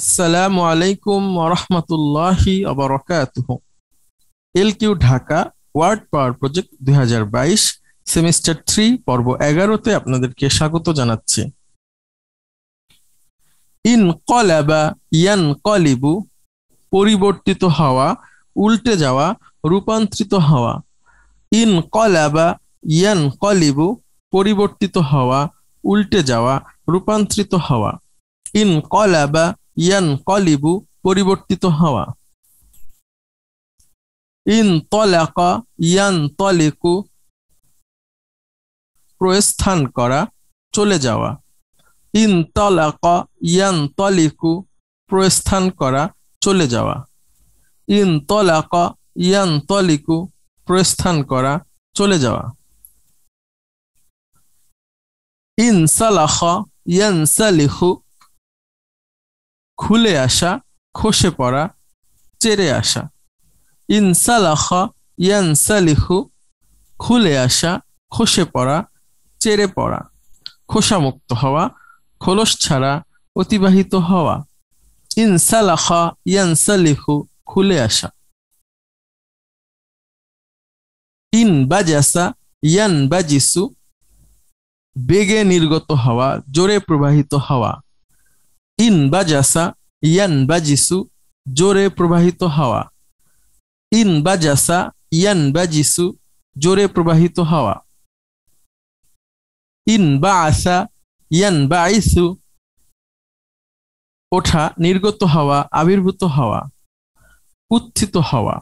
আসসালামু আলাইকুম ওরহমতুল্লাহি অবরকাতুহ এলকিউ ঢাকা ওয়ার্ড পাওয়ার প্রজেক্ট দুই সেমিস্টার থ্রি পর্ব এগারোতে আপনাদেরকে স্বাগত জানাচ্ছি ইন কলাবা ইয়ান কলিবু পরিবর্তিত হওয়া উল্টে যাওয়া রূপান্তরিত হওয়া ইন কলাবা ইয়ান কলিবু পরিবর্তিত হওয়া উল্টে যাওয়া রূপান্তরিত হওয়া ইন কলাবা ইয়ান কলিবু পরিবর্তিত হওয়া ইন তলাকা ইয়ান তলেকু প্রস্থান করা চলে যাওয়া ইন তলাকা ইয়ান তলিকু প্রস্থান করা চলে যাওয়া ইন তলাক ইয়ান তলিকু প্রস্থান করা চলে যাওয়া ইন সালাখা ইয়ান সালিহু খুলে আসা খসে পড়া চেরে আসা ইনসালাখা ইয়ানসালিহু খুলে আসা খসে পড়া চেরে পড়া খোসামুক্ত হওয়া খোলস ছাড়া অতিবাহিত হওয়া ইনসালাখা ইয়ানসালিহু খুলে আসা ইন বাজাসা ইয়ান বাজিসু বেগে নির্গত হওয়া জোরে প্রবাহিত হওয়া ইন বাজাসা ইয়ান বাজিসু জোরে প্রবাহিত হাওয়া ইন বাজাসা ইয়ান বাজিসু জোরে প্রবাহিত হাওয়া ইন বা আসা ইয়ান বা আইসু ওঠা নির্গত হাওয়া আবির্ভূত হাওয়া উত্থিত হাওয়া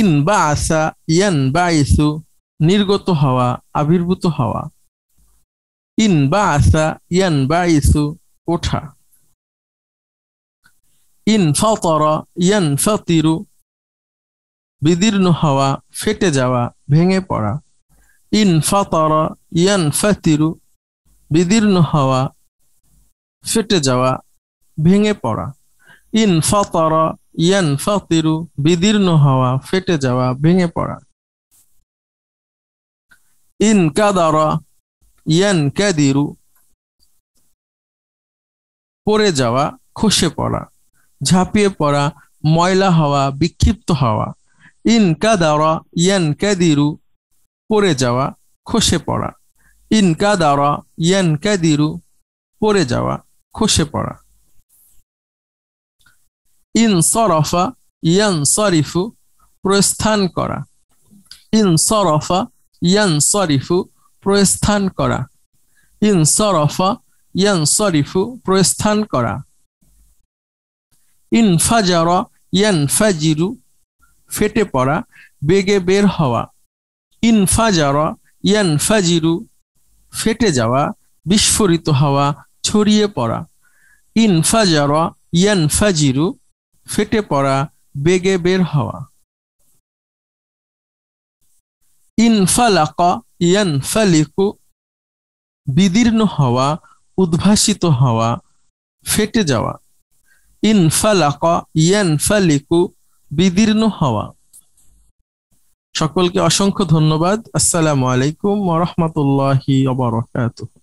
ইন বা আসা ইয়ান বা আইসু নির্গত হাওয়া আবির্ভূত হাওয়া ইন বা আসা ইয়ান বা আইসু উঠা ইন ফর ইয়ন ফিরু বিদীর্ণ হওয়া ফেটে যাওয়া ভেঙে পড়া ইন ফর ইয়ন ফিরু বিদীর্ণ হওয়া ফেটে যাওয়া ভেঙে পড়া ইন ফর ইয়ন ফিরু বিদীর্ণ হওয়া ফেটে যাওয়া ভেঙে পড়া ইন কাদার ইয়ন কাদিরু পড়ে যাওয়া খসে পড়া ঝাঁপিয়ে পড়া ময়লা হওয়া বিক্ষিপ্ত হওয়া ইন কাদারা ইয়ান কাদিরু পড়ে যাওয়া খসে পড়া ইন কাদারা ইয়ান কাদিরু পড়ে যাওয়া খসে পড়া ইন সরফা ইয়ান সরিফু প্রস্থান করা ইন সরফা ইয়ান সরিফু প্রস্থান করা ইন সরফা ইয়ান সরিফু প্রস্থান করা ইনফাজার ইয়ান ফাজিরু ফেটে পড়া বেগে বের হওয়া ইনফাজার ইয়ান ফাজিরু ফেটে যাওয়া বিস্ফোরিত হওয়া ছড়িয়ে পড়া ইনফাজার ইয়ান ফাজিরু ফেটে পড়া বেগে বের হওয়া ইনফালাক ইয়ান ফালিকু বিদীর্ণ হওয়া উদ্ভাসিত হওয়া ফেটে যাওয়া ইনফালাক ইয়ানফালিকু বিদীর্ণ হওয়া সকলকে অসংখ্য ধন্যবাদ আসসালামু আলাইকুম ওরহমতুল্লাহি অবরকাতুহ